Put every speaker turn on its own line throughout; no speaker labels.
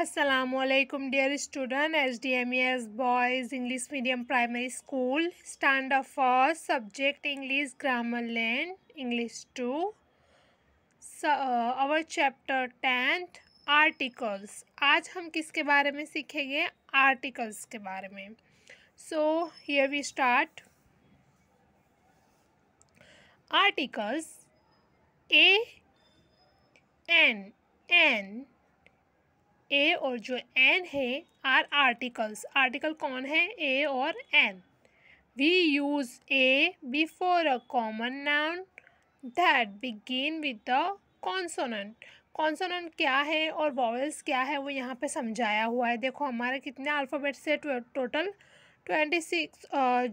Aslam dear student H D M S boys English medium primary school stand first for subject English grammar land English to our chapter tenth articles आज हम किसके बारे में सीखेंगे articles के बारे में so here we start articles A N an A और जो एन है आर आर्टिकल्स आर्टिकल कौन है ए और an we use A before a common noun that begin with the consonant consonant क्या है और वॉवल्स क्या है वो यहाँ पे समझाया हुआ है देखो हमारे कितने अल्फ़ाबेट से टोटल ट्वेंटी सिक्स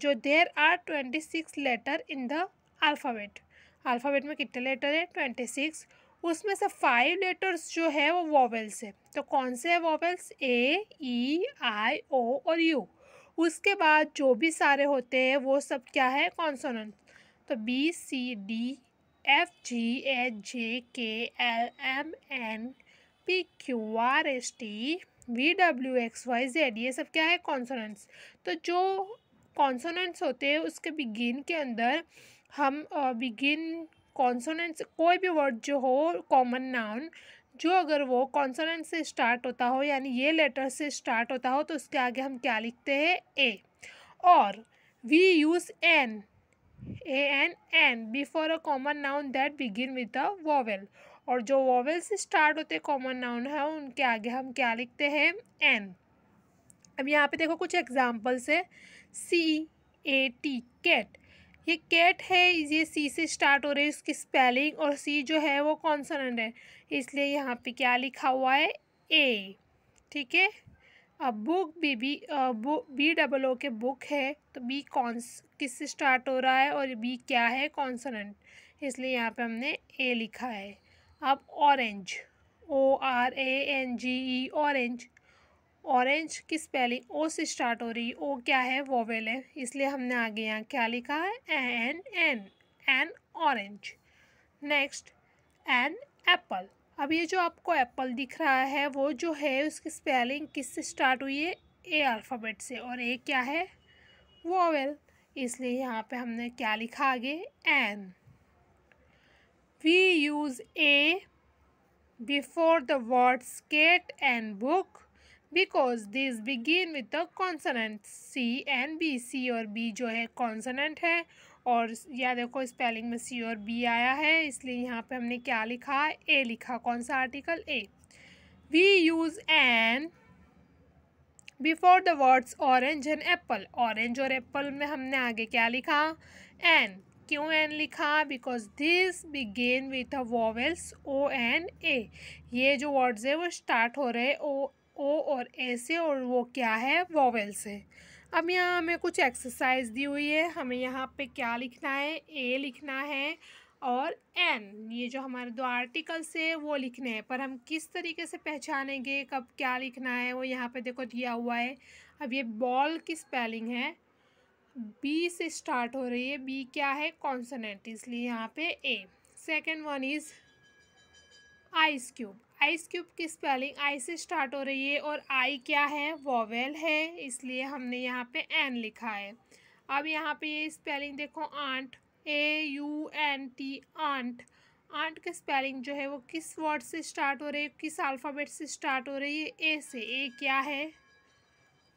जो there are twenty six letter in the alphabet alphabet में कितने लेटर है ट्वेंटी सिक्स उसमें से फाइव लेटर्स जो है वो वॉवेल्स है तो कौन से है वॉवेल्स ए ई आई ओ और यू उसके बाद जो भी सारे होते हैं वो सब क्या है कॉन्सोनेंट तो B C D F G H J K L M N P Q R S T V W X Y Z ये सब क्या है कॉन्सोनेंट्स तो जो कॉन्सोनेंट्स होते हैं उसके बिगिन के अंदर हम बिगिन कॉन्सोनेंट कोई भी वर्ड जो हो कॉमन नाउन जो अगर वो कॉन्सोनेंट से स्टार्ट होता हो यानी ये लेटर से स्टार्ट होता हो तो उसके आगे हम क्या लिखते हैं ए और we use an A N an before a common noun that begin with a vowel और जो वॉवेल से स्टार्ट होते कॉमन नाउन है उनके आगे हम क्या लिखते हैं एन अब यहाँ पे देखो कुछ एग्जाम्पल्स है सी ए टी कैट ये कैट है ये सी से स्टार्ट हो रही है इसकी स्पेलिंग और सी जो है वो कॉन्सोनेंट है इसलिए यहाँ पे क्या लिखा हुआ है ए ठीक है अब बुक बी बी बु B double O K book है तो बी कॉन्स किस से स्टार्ट हो रहा है और बी क्या है कॉन्सोनेंट इसलिए यहाँ पे हमने ए लिखा है अब orange O R A N G E orange orange की स्पेलिंग ओ से स्टार्ट हो रही है ओ क्या है वोवेल है इसलिए हमने आगे यहाँ क्या लिखा है an an an orange next an apple अब ये जो आपको एप्पल दिख रहा है वो जो है उसकी स्पेलिंग किस से स्टार्ट हुई है ए अल्फ़ाबेट से और ए क्या है वोवेल इसलिए यहाँ पे हमने क्या लिखा आगे an we use A before the word skate and book because this begin with the consonant C and B C और बी जो है कॉन्सनेंट है और या देखो स्पेलिंग में सी और बी आया है इसलिए यहाँ पे हमने क्या लिखा ए लिखा कौन सा article a we use an before the words orange and apple orange और एप्पल में हमने आगे क्या लिखा एन क्यों एन लिखा because this began with a vowels O N A ये जो वर्ड्स है वो स्टार्ट हो रहे ओ ओ और ए से और वो क्या है वोवेल से अब यहाँ हमें कुछ एक्सरसाइज दी हुई है हमें यहाँ पे क्या लिखना है ए लिखना है और एन ये जो हमारे दो आर्टिकल्स है वो लिखने हैं पर हम किस तरीके से पहचानेंगे कब क्या लिखना है वो यहाँ पे देखो दिया हुआ है अब ये बॉल की स्पेलिंग है बी से स्टार्ट हो रही है बी क्या है कॉन्सनेंट इसलिए यहाँ पे a second one is ice cube ice cube की स्पेलिंग आई से स्टार्ट हो रही है और आई क्या है वॉवेल है इसलिए हमने यहाँ पे एन लिखा है अब यहाँ पे ये स्पेलिंग देखो aunt A U N T aunt aunt का स्पेलिंग जो है वो किस वर्ड से स्टार्ट हो रही है किस अल्फ़ाबेट से स्टार्ट हो रही है ए से ए क्या है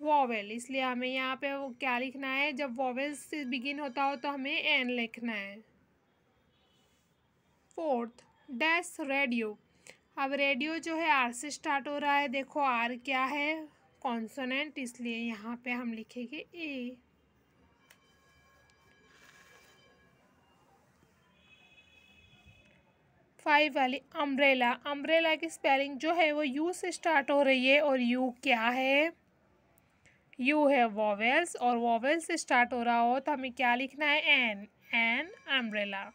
वॉवेल इसलिए हमें यहाँ पे वो क्या लिखना है जब वॉवेल से बिगिन होता हो तो हमें एन लिखना है फोर्थ डैश रेडियो अब रेडियो जो है आर से स्टार्ट हो रहा है देखो आर क्या है कॉन्सोनेंट इसलिए यहाँ पे हम लिखेंगे ए फाइव वाली अम्ब्रेला अम्ब्रेला की स्पेलिंग जो है वो यू से स्टार्ट हो रही है और यू क्या है यू है वॉवेल्स और वॉवेल्स से स्टार्ट हो रहा हो तो हमें क्या लिखना है an an umbrella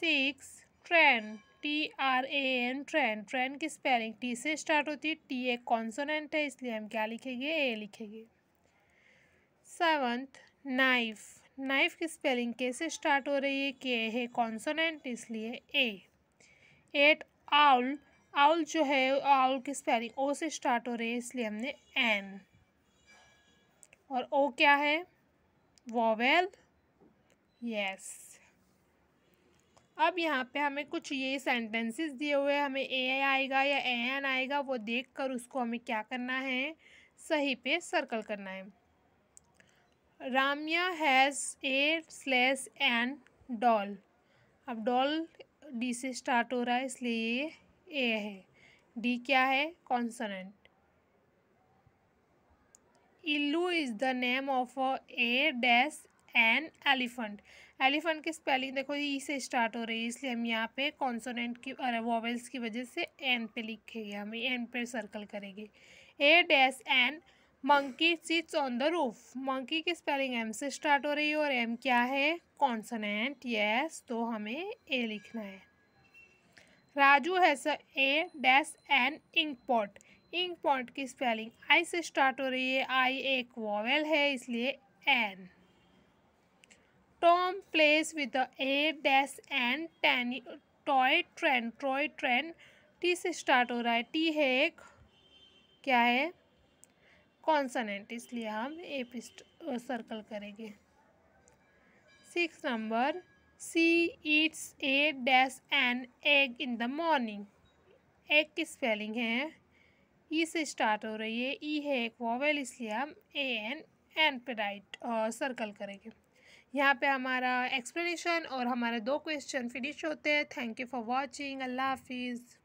six train T R A N train train की स्पेलिंग टी से स्टार्ट होती है टी एक कॉन्सोनेंट है इसलिए हम क्या लिखेंगे ए लिखेंगे सेवन्थ नाइफ नाइफ की स्पेलिंग के से स्टार्ट हो रही है के है कॉन्सोनेंट इसलिए ए एट आउल आउल जो है आउल की स्पेलिंग ओ से स्टार्ट हो रही है इसलिए हमने एन और ओ क्या है वॉवेल यस अब यहाँ पे हमें कुछ ये सेंटेंसेस दिए हुए हमें ए आएगा या ए एन आएगा वो देखकर उसको हमें क्या करना है सही पे सर्कल करना है Ramya has a slash an doll अब डॉल डी से स्टार्ट हो रहा है इसलिए ये ए है डी क्या है consonant Illu is the name of a dash an elephant elephant की स्पेलिंग देखो ई से स्टार्ट हो रही है इसलिए हम यहाँ पे कॉन्सोनेंट की अरे वॉवेल्स की वजह से एन पे लिखेंगे हम एन पे सर्कल करेंगे a dash an monkey sits on the roof monkey की स्पेलिंग एम से स्टार्ट हो रही है और एम क्या है कॉन्सोनेंट यस तो हमें ए लिखना है Raju saw a dash an ink pot ink pot की स्पेलिंग आई से स्टार्ट हो रही है आई एक वॉवेल है इसलिए an Tom plays with the air dash and toy train toy train T से स्टार्ट हो रहा है टी है एक क्या है कॉन्सनेंट इसलिए हम ए पी सर्कल करेंगे six number she eats a dash an egg in the morning egg की स्पेलिंग है ई e से स्टार्ट हो रही है ई e है एक वॉवेल इसलिए हम ए एन एन पे राइट सर्कल करेंगे यहाँ पे हमारा एक्सप्लेनेशन और हमारे दो क्वेश्चन फिनिश होते हैं थैंक यू फॉर वॉचिंग अल्लाह हाफिज़